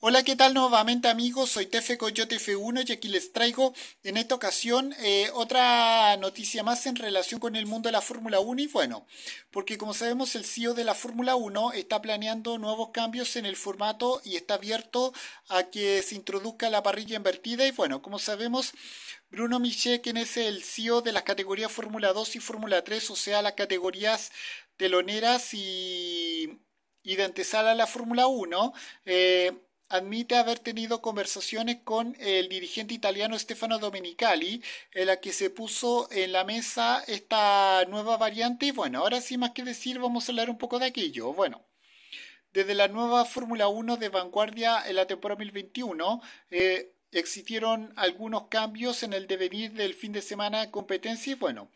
Hola, ¿qué tal nuevamente amigos? Soy Tefe Coyote F1 y aquí les traigo en esta ocasión eh, otra noticia más en relación con el mundo de la Fórmula 1 y bueno, porque como sabemos el CEO de la Fórmula 1 está planeando nuevos cambios en el formato y está abierto a que se introduzca la parrilla invertida y bueno, como sabemos Bruno Miché, quien es el CEO de las categorías Fórmula 2 y Fórmula 3, o sea, las categorías teloneras y, y de antesala a la Fórmula 1, eh, admite haber tenido conversaciones con el dirigente italiano Stefano Domenicali, en la que se puso en la mesa esta nueva variante. Y bueno, ahora sin más que decir, vamos a hablar un poco de aquello. Bueno. Desde la nueva Fórmula 1 de vanguardia en la temporada 2021, eh, existieron algunos cambios en el devenir del fin de semana de competencia y bueno,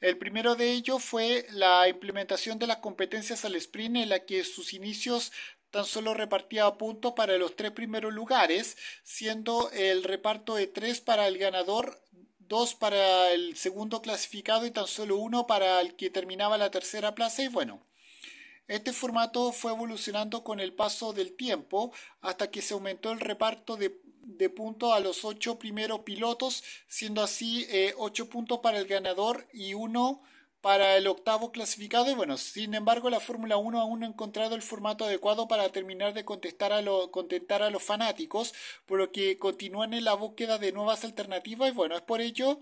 el primero de ellos fue la implementación de las competencias al sprint en la que sus inicios tan solo repartía puntos para los tres primeros lugares, siendo el reparto de tres para el ganador, dos para el segundo clasificado y tan solo uno para el que terminaba la tercera plaza. Y bueno, este formato fue evolucionando con el paso del tiempo hasta que se aumentó el reparto de, puntos a los ocho primeros pilotos, siendo así eh, ocho puntos para el ganador y uno para el octavo clasificado y bueno, sin embargo la Fórmula 1 aún no ha encontrado el formato adecuado para terminar de contestar a contentar a los fanáticos, por lo que continúan en la búsqueda de nuevas alternativas y bueno, es por ello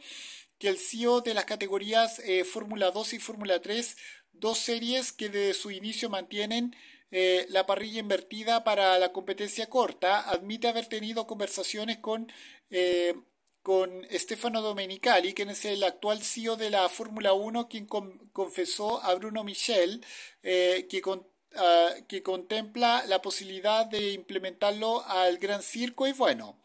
que el CEO de las categorías eh, Fórmula 2 y Fórmula 3, dos series que desde su inicio mantienen eh, la parrilla invertida para la competencia corta, admite haber tenido conversaciones con eh, con Stefano Domenicali, quien es el actual CEO de la Fórmula 1, quien confesó a Bruno Michel eh, que, ah, que contempla la posibilidad de implementarlo al Gran Circo y bueno.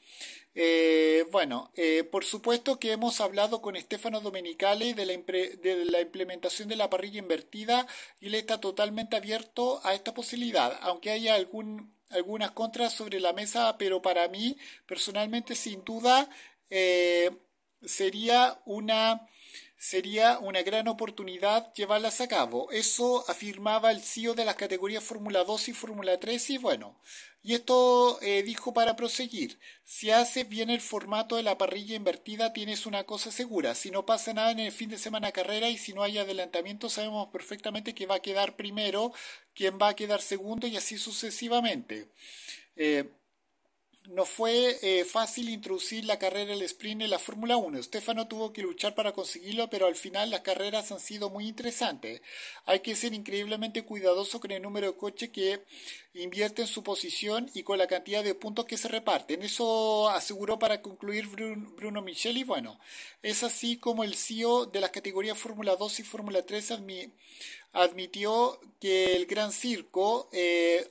Eh, bueno, eh, por supuesto que hemos hablado con Stefano Domenicali de la, de la implementación de la parrilla invertida y le está totalmente abierto a esta posibilidad, aunque haya algún, algunas contras sobre la mesa, pero para mí personalmente sin duda eh, sería una sería una gran oportunidad llevarlas a cabo. Eso afirmaba el CEO de las categorías Fórmula 2 y Fórmula 3 y bueno, y esto eh, dijo para proseguir, si haces bien el formato de la parrilla invertida tienes una cosa segura, si no pasa nada en el fin de semana carrera y si no hay adelantamiento sabemos perfectamente que va a quedar primero, quién va a quedar segundo y así sucesivamente. Eh, no fue eh, fácil introducir la carrera del sprint en la Fórmula 1. Stefano tuvo que luchar para conseguirlo, pero al final las carreras han sido muy interesantes. Hay que ser increíblemente cuidadoso con el número de coches que invierte en su posición y con la cantidad de puntos que se reparten. Eso aseguró para concluir Bruno Micheli. Bueno, es así como el CEO de las categorías Fórmula 2 y Fórmula 3 admitió que el Gran Circo eh,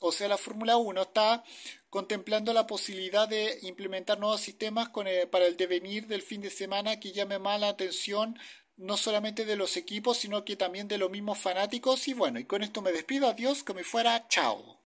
o sea, la Fórmula 1 está contemplando la posibilidad de implementar nuevos sistemas eh, para el devenir del fin de semana que llame más la atención no solamente de los equipos, sino que también de los mismos fanáticos. Y bueno, y con esto me despido. Adiós, me fuera. Chao.